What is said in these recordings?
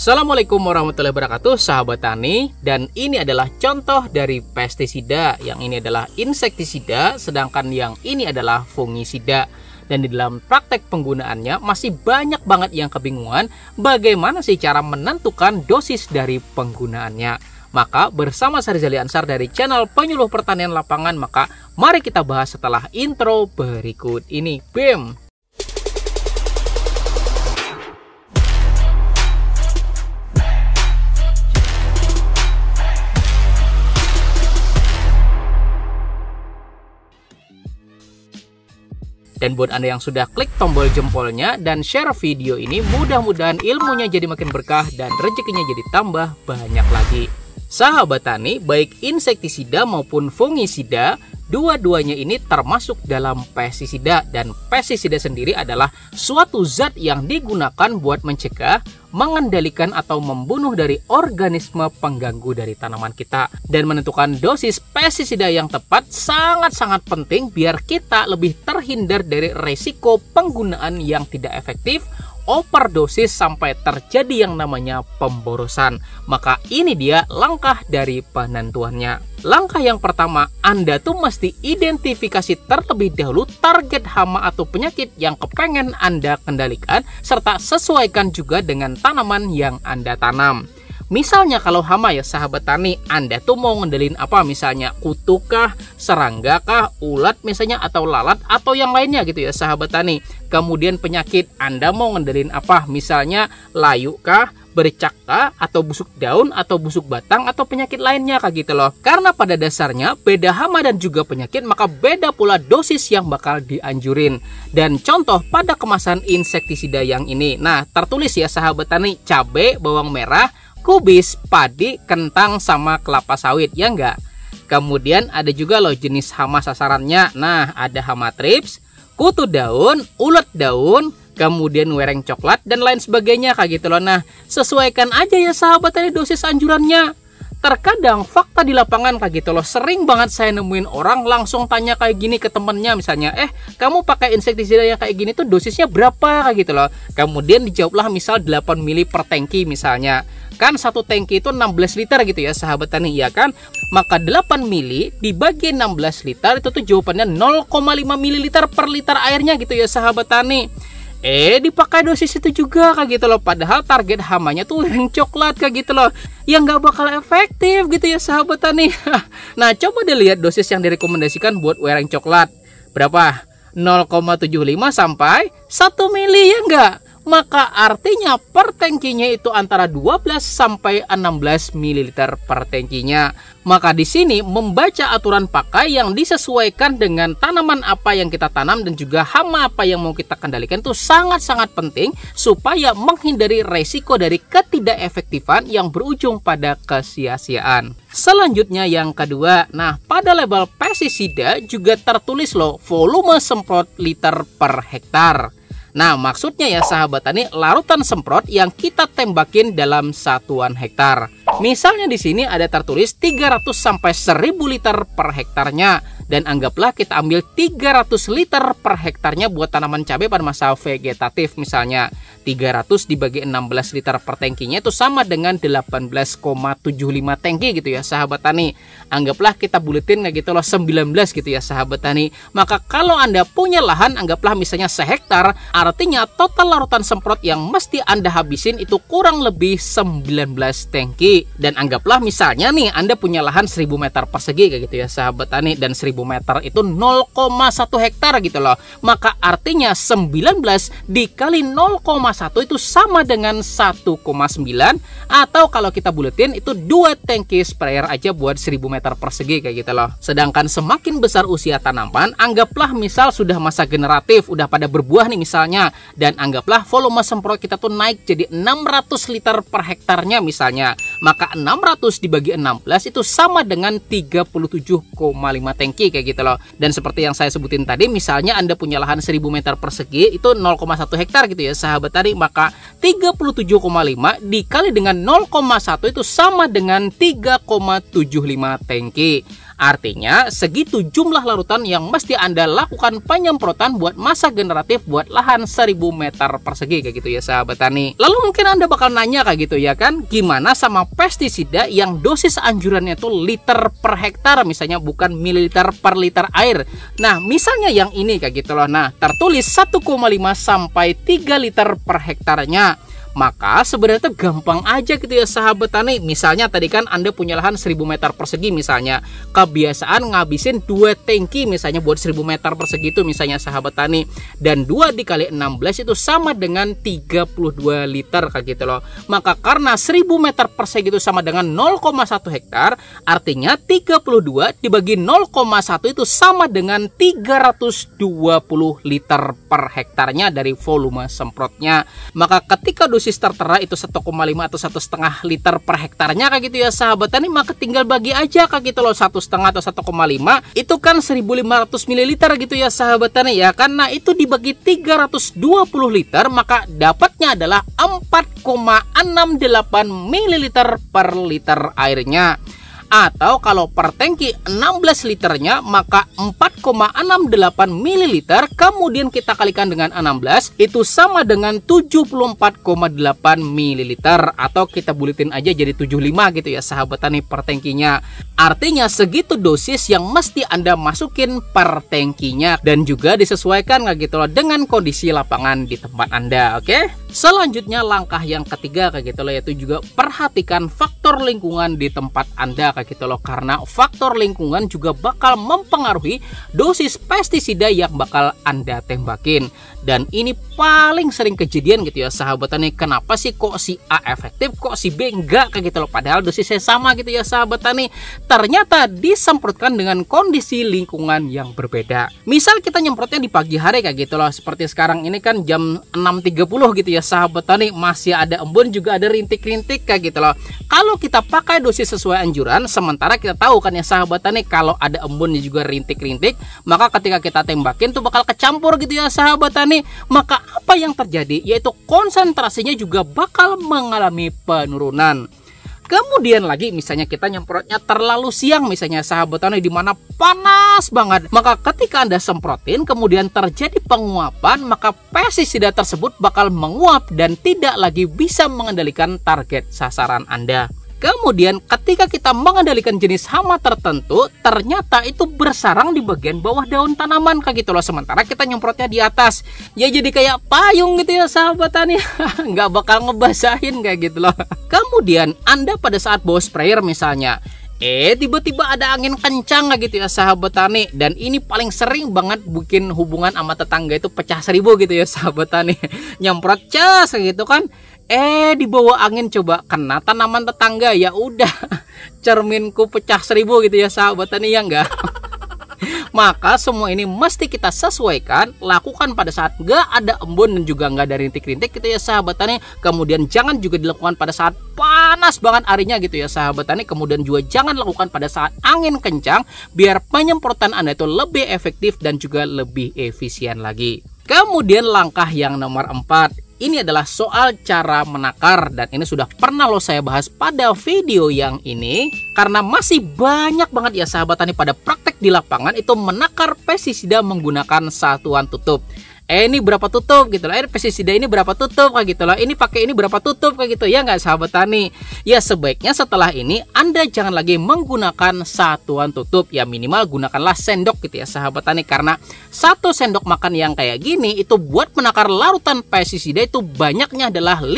Assalamualaikum warahmatullahi wabarakatuh sahabat tani dan ini adalah contoh dari pestisida yang ini adalah insektisida sedangkan yang ini adalah fungisida dan di dalam praktek penggunaannya masih banyak banget yang kebingungan bagaimana sih cara menentukan dosis dari penggunaannya maka bersama Sarizali Ansar dari channel Penyuluh Pertanian Lapangan maka mari kita bahas setelah intro berikut ini BIM Dan buat Anda yang sudah klik tombol jempolnya dan share video ini, mudah-mudahan ilmunya jadi makin berkah dan rezekinya jadi tambah banyak lagi. Sahabat tani, baik insektisida maupun fungisida, Dua-duanya ini termasuk dalam pestisida dan pestisida sendiri adalah suatu zat yang digunakan buat mencegah, mengendalikan atau membunuh dari organisme pengganggu dari tanaman kita dan menentukan dosis pestisida yang tepat sangat-sangat penting biar kita lebih terhindar dari resiko penggunaan yang tidak efektif overdosis sampai terjadi yang namanya pemborosan. Maka ini dia langkah dari penentuannya. Langkah yang pertama, Anda tuh mesti identifikasi terlebih dahulu target hama atau penyakit yang kepengen Anda kendalikan serta sesuaikan juga dengan tanaman yang Anda tanam. Misalnya kalau hama ya sahabat tani, Anda tuh mau ngendelin apa misalnya kutukah, seranggakah, ulat misalnya atau lalat atau yang lainnya gitu ya sahabat tani. Kemudian penyakit Anda mau ngendelin apa misalnya layukah, kah atau busuk daun atau busuk batang atau penyakit lainnya kayak gitu loh. Karena pada dasarnya beda hama dan juga penyakit maka beda pula dosis yang bakal dianjurin. Dan contoh pada kemasan insektisida yang ini. Nah, tertulis ya sahabat tani cabai, bawang merah, kubis, padi, kentang, sama kelapa sawit, ya enggak? Kemudian ada juga loh jenis hama sasarannya. Nah, ada hama trips, kutu daun, ulat daun, kemudian wereng coklat, dan lain sebagainya kayak gitu loh. Nah, sesuaikan aja ya sahabat tadi dosis anjurannya terkadang fakta di lapangan kayak gitu loh sering banget saya nemuin orang langsung tanya kayak gini ke temennya misalnya eh kamu pakai insektisida yang kayak gini tuh dosisnya berapa kayak gitu loh kemudian dijawablah misal 8 mili per tangki misalnya kan satu tangki itu 16 liter gitu ya sahabat tani ya kan maka 8 mili dibagi 16 liter itu tuh jawabannya 0,5 mililiter per liter airnya gitu ya sahabat tani eh dipakai dosis itu juga kayak gitu loh padahal target hamanya tuh lereng coklat kayak gitu loh yang nggak bakal efektif gitu ya sahabat tani nah coba dilihat dosis yang direkomendasikan buat lereng coklat berapa 0,75 sampai 1 mili ya enggak maka artinya per tankinya itu antara 12 sampai 16 ml per tankinya. Maka di sini membaca aturan pakai yang disesuaikan dengan tanaman apa yang kita tanam dan juga hama apa yang mau kita kendalikan itu sangat-sangat penting supaya menghindari resiko dari ketidakefektifan yang berujung pada kesia-siaan. Selanjutnya yang kedua, nah pada label pestisida juga tertulis loh volume semprot liter per hektar. Nah, maksudnya ya sahabat tani, larutan semprot yang kita tembakin dalam satuan hektar. Misalnya di sini ada tertulis 300 sampai 1000 liter per hektarnya dan anggaplah kita ambil 300 liter per hektarnya buat tanaman cabai pada masa vegetatif misalnya 300 dibagi 16 liter per tangkinya itu sama dengan 18,75 tangki gitu ya sahabat tani anggaplah kita buletin kayak gitu loh 19 gitu ya sahabat tani maka kalau anda punya lahan anggaplah misalnya sehektar artinya total larutan semprot yang mesti anda habisin itu kurang lebih 19 tangki dan anggaplah misalnya nih Anda punya lahan 1000 meter persegi kayak gitu ya sahabat tani dan 1000 meter itu 0,1 hektar gitu loh maka artinya 19 dikali 0,1 itu sama dengan 1,9 atau kalau kita buletin itu dua tangki sprayer aja buat 1000 meter persegi kayak gitu loh sedangkan semakin besar usia tanaman anggaplah misal sudah masa generatif udah pada berbuah nih misalnya dan anggaplah volume semprot kita tuh naik jadi 600 liter per hektarnya misalnya maka 600 dibagi 16 itu sama dengan 37,5 tanki kayak gitu loh dan seperti yang saya sebutin tadi misalnya Anda punya lahan 1000 meter persegi itu 0,1 hektar gitu ya sahabat tadi maka 37,5 dikali dengan 0,1 itu sama dengan 3,75 tanki Artinya, segitu jumlah larutan yang mesti Anda lakukan penyemprotan buat masa generatif buat lahan 1000 meter persegi kayak gitu ya sahabat tani. Lalu mungkin Anda bakal nanya kayak gitu ya kan, gimana sama pestisida yang dosis anjurannya itu liter per hektar misalnya bukan mililiter per liter air. Nah, misalnya yang ini kayak gitu loh. Nah, tertulis 1,5 sampai 3 liter per hektarnya maka sebenarnya gampang aja gitu ya sahabat tani misalnya tadi kan anda punya lahan 1000 meter persegi misalnya kebiasaan ngabisin dua tangki misalnya buat 1000 meter persegi itu misalnya sahabat tani dan dua dikali 16 itu sama dengan 32 liter kayak gitu loh maka karena 1000 meter persegi itu sama dengan 0,1 hektar artinya 32 dibagi 0,1 itu sama dengan 320 liter per hektarnya dari volume semprotnya maka ketika dosis dosis tertera itu 1,5 atau satu setengah liter per hektarnya kayak gitu ya sahabat tani maka tinggal bagi aja kayak gitu loh satu setengah atau 1,5 itu kan 1500 ml gitu ya sahabat tani ya karena itu dibagi 320 liter maka dapatnya adalah 4,68 ml per liter airnya atau kalau per tangki 16 liternya maka 4,68 ml kemudian kita kalikan dengan 16 itu sama dengan 74,8 ml atau kita bulitin aja jadi 75 gitu ya sahabat tani per tangkinya artinya segitu dosis yang mesti Anda masukin per tangkinya dan juga disesuaikan nggak gitu loh dengan kondisi lapangan di tempat Anda oke okay? selanjutnya langkah yang ketiga kayak gitu loh yaitu juga perhatikan faktor faktor lingkungan di tempat Anda kayak gitu loh karena faktor lingkungan juga bakal mempengaruhi dosis pestisida yang bakal Anda tembakin dan ini paling sering kejadian gitu ya sahabatannya kenapa sih kok si A efektif kok si B enggak kayak gitu loh padahal dosisnya sama gitu ya sahabatannya ternyata disemprotkan dengan kondisi lingkungan yang berbeda misal kita nyemprotnya di pagi hari kayak gitu loh seperti sekarang ini kan jam 6.30 gitu ya sahabatannya masih ada embun juga ada rintik-rintik kayak gitu loh kalau kita pakai dosis sesuai anjuran sementara kita tahu kan ya sahabatannya kalau ada embun juga rintik-rintik maka ketika kita tembakin tuh bakal kecampur gitu ya sahabatannya nih, maka apa yang terjadi yaitu konsentrasinya juga bakal mengalami penurunan. Kemudian lagi misalnya kita nyemprotnya terlalu siang misalnya sahabat tani di mana panas banget. Maka ketika Anda semprotin kemudian terjadi penguapan maka pestisida tersebut bakal menguap dan tidak lagi bisa mengendalikan target sasaran Anda. Kemudian ketika kita mengendalikan jenis hama tertentu, ternyata itu bersarang di bagian bawah daun tanaman kayak gitu loh. Sementara kita nyemprotnya di atas. Ya jadi kayak payung gitu ya sahabat tani. Nggak bakal ngebasahin kayak gitu loh. Kemudian Anda pada saat bawa sprayer misalnya, Eh, tiba-tiba ada angin kencang nggak gitu ya sahabat tani Dan ini paling sering banget bikin hubungan sama tetangga itu pecah seribu gitu ya sahabat tani Nyemprot cas gitu kan eh dibawa angin coba kena tanaman tetangga ya udah cerminku pecah seribu gitu ya sahabat tani ya enggak iya maka semua ini mesti kita sesuaikan lakukan pada saat nggak ada embun dan juga nggak ada rintik-rintik gitu ya sahabat tani kemudian jangan juga dilakukan pada saat panas banget arinya gitu ya sahabat tani kemudian juga jangan lakukan pada saat angin kencang biar penyemprotan anda itu lebih efektif dan juga lebih efisien lagi Kemudian langkah yang nomor 4 ini adalah soal cara menakar dan ini sudah pernah lo saya bahas pada video yang ini karena masih banyak banget ya sahabat tani pada praktek di lapangan itu menakar pestisida menggunakan satuan tutup eh ini berapa tutup gitu loh, eh pestisida ini berapa tutup kayak gitu loh, ini pakai ini berapa tutup kayak gitu ya nggak sahabat tani? Ya sebaiknya setelah ini Anda jangan lagi menggunakan satuan tutup ya minimal gunakanlah sendok gitu ya sahabat tani karena satu sendok makan yang kayak gini itu buat menakar larutan pestisida itu banyaknya adalah 5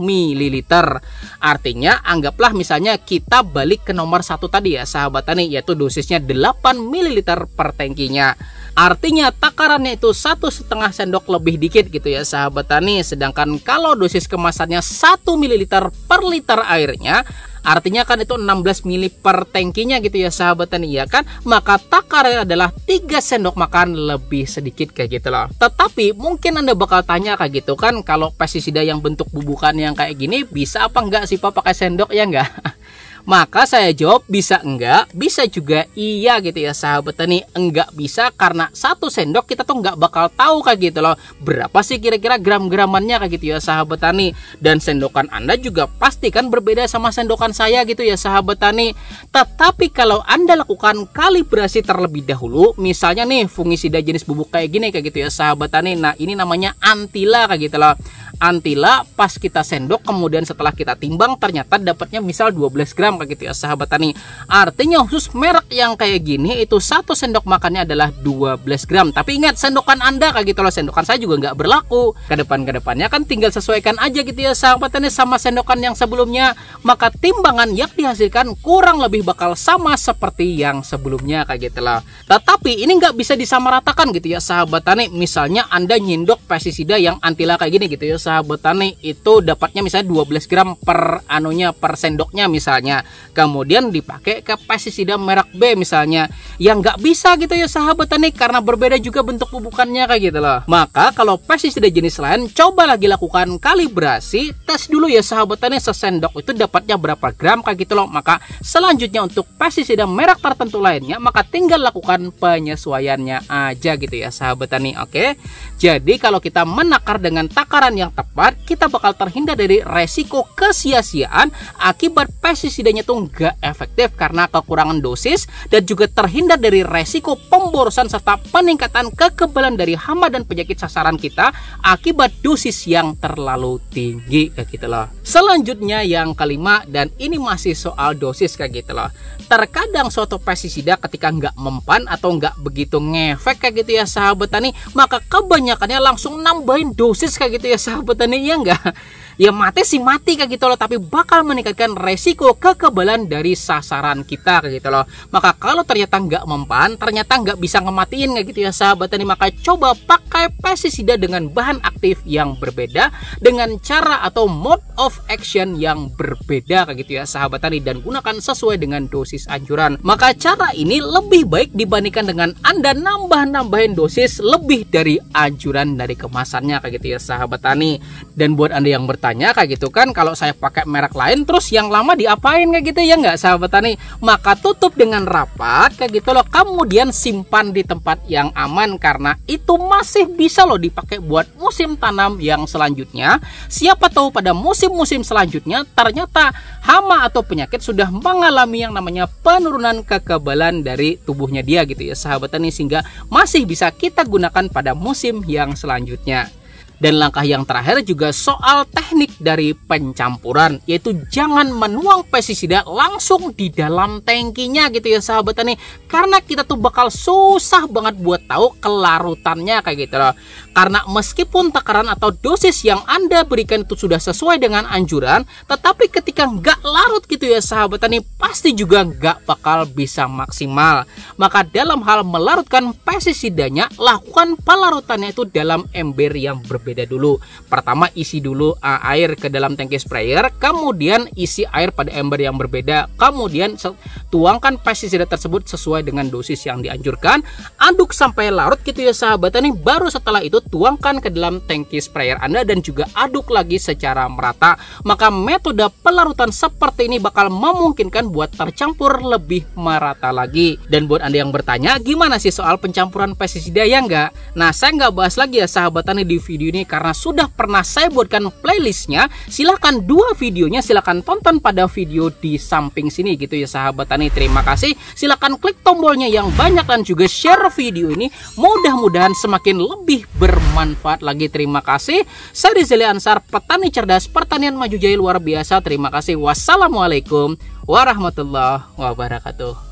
ml. Artinya anggaplah misalnya kita balik ke nomor satu tadi ya sahabat tani yaitu dosisnya 8 ml per tankinya. Artinya takarannya itu satu setengah sendok lebih dikit gitu ya sahabat tani. Sedangkan kalau dosis kemasannya 1 ml per liter airnya Artinya kan itu 16 ml per tankinya gitu ya sahabat tani ya kan Maka takarnya adalah 3 sendok makan lebih sedikit kayak gitu loh Tetapi mungkin anda bakal tanya kayak gitu kan Kalau pestisida yang bentuk bubukan yang kayak gini bisa apa enggak sih pak pakai sendok ya enggak Maka saya jawab bisa enggak, bisa juga iya gitu ya sahabat tani. Enggak bisa karena satu sendok kita tuh enggak bakal tahu kayak gitu loh. Berapa sih kira-kira gram-gramannya kayak gitu ya sahabat tani. Dan sendokan Anda juga pasti kan berbeda sama sendokan saya gitu ya sahabat tani. Tetapi kalau Anda lakukan kalibrasi terlebih dahulu, misalnya nih fungisida jenis bubuk kayak gini kayak gitu ya sahabat tani. Nah ini namanya antila kayak gitu loh antila pas kita sendok kemudian setelah kita timbang ternyata dapatnya misal 12 gram kayak gitu ya sahabat tani artinya khusus merek yang kayak gini itu satu sendok makannya adalah 12 gram tapi ingat sendokan anda kayak gitu loh sendokan saya juga nggak berlaku ke depan ke depannya kan tinggal sesuaikan aja gitu ya sahabat tani sama sendokan yang sebelumnya maka timbangan yang dihasilkan kurang lebih bakal sama seperti yang sebelumnya kayak gitu loh tetapi ini nggak bisa disamaratakan gitu ya sahabat tani misalnya anda nyindok pestisida yang antila kayak gini gitu ya usaha petani itu dapatnya misalnya 12 gram per anunya per sendoknya misalnya kemudian dipakai ke pestisida merek B misalnya yang nggak bisa gitu ya usaha petani karena berbeda juga bentuk pupukannya kayak gitu loh maka kalau pestisida jenis lain coba lagi lakukan kalibrasi tes dulu ya sahabat tani sesendok itu dapatnya berapa gram kayak gitu loh maka selanjutnya untuk pestisida merek tertentu lainnya maka tinggal lakukan penyesuaiannya aja gitu ya sahabat tani oke jadi kalau kita menakar dengan takaran yang tepat, kita bakal terhindar dari resiko kesia-siaan akibat pestisidanya tuh nggak efektif karena kekurangan dosis dan juga terhindar dari resiko pemborosan serta peningkatan kekebalan dari hama dan penyakit sasaran kita akibat dosis yang terlalu tinggi kayak gitu loh. Selanjutnya yang kelima dan ini masih soal dosis kayak gitu loh. Terkadang suatu pestisida ketika nggak mempan atau nggak begitu ngefek kayak gitu ya sahabat tani, maka kebanyakannya langsung nambahin dosis kayak gitu ya sahabat petani iya enggak ya mati sih mati kayak gitu loh tapi bakal meningkatkan resiko kekebalan dari sasaran kita kayak gitu loh maka kalau ternyata nggak mempan ternyata nggak bisa ngematiin kayak gitu ya sahabat tani maka coba pakai pestisida dengan bahan aktif yang berbeda dengan cara atau mode of action yang berbeda kayak gitu ya sahabat tani dan gunakan sesuai dengan dosis anjuran maka cara ini lebih baik dibandingkan dengan anda nambah-nambahin dosis lebih dari anjuran dari kemasannya kayak gitu ya sahabat tani dan buat anda yang bertanya Tanya kayak gitu kan kalau saya pakai merek lain terus yang lama diapain kayak gitu ya nggak sahabat tani maka tutup dengan rapat kayak gitu loh kemudian simpan di tempat yang aman karena itu masih bisa loh dipakai buat musim tanam yang selanjutnya siapa tahu pada musim-musim selanjutnya ternyata hama atau penyakit sudah mengalami yang namanya penurunan kekebalan dari tubuhnya dia gitu ya sahabat tani sehingga masih bisa kita gunakan pada musim yang selanjutnya dan langkah yang terakhir juga soal teknik dari pencampuran, yaitu jangan menuang pestisida langsung di dalam tangkinya gitu ya sahabat tani, karena kita tuh bakal susah banget buat tahu kelarutannya kayak gitu loh. Karena meskipun takaran atau dosis yang Anda berikan itu sudah sesuai dengan anjuran, tetapi ketika nggak larut gitu ya sahabat tani, pasti juga nggak bakal bisa maksimal. Maka dalam hal melarutkan pestisidanya, lakukan pelarutannya itu dalam ember yang berbeda dulu. Pertama isi dulu uh, air ke dalam tangki sprayer, kemudian isi air pada ember yang berbeda, kemudian tuangkan pestisida tersebut sesuai dengan dosis yang dianjurkan, aduk sampai larut gitu ya sahabat tani, baru setelah itu tuangkan ke dalam tangki sprayer Anda dan juga aduk lagi secara merata. Maka metode pelarutan seperti ini bakal memungkinkan buat tercampur lebih merata lagi. Dan buat Anda yang bertanya, gimana sih soal pencampuran pestisida ya enggak? Nah, saya nggak bahas lagi ya sahabat Tani di video ini karena sudah pernah saya buatkan playlistnya. Silahkan dua videonya, silahkan tonton pada video di samping sini gitu ya sahabat Tani. Terima kasih. Silahkan klik tombolnya yang banyak dan juga share video ini. Mudah-mudahan semakin lebih ber bermanfaat lagi terima kasih saya Rizali Ansar petani cerdas pertanian maju jaya luar biasa terima kasih wassalamualaikum warahmatullahi wabarakatuh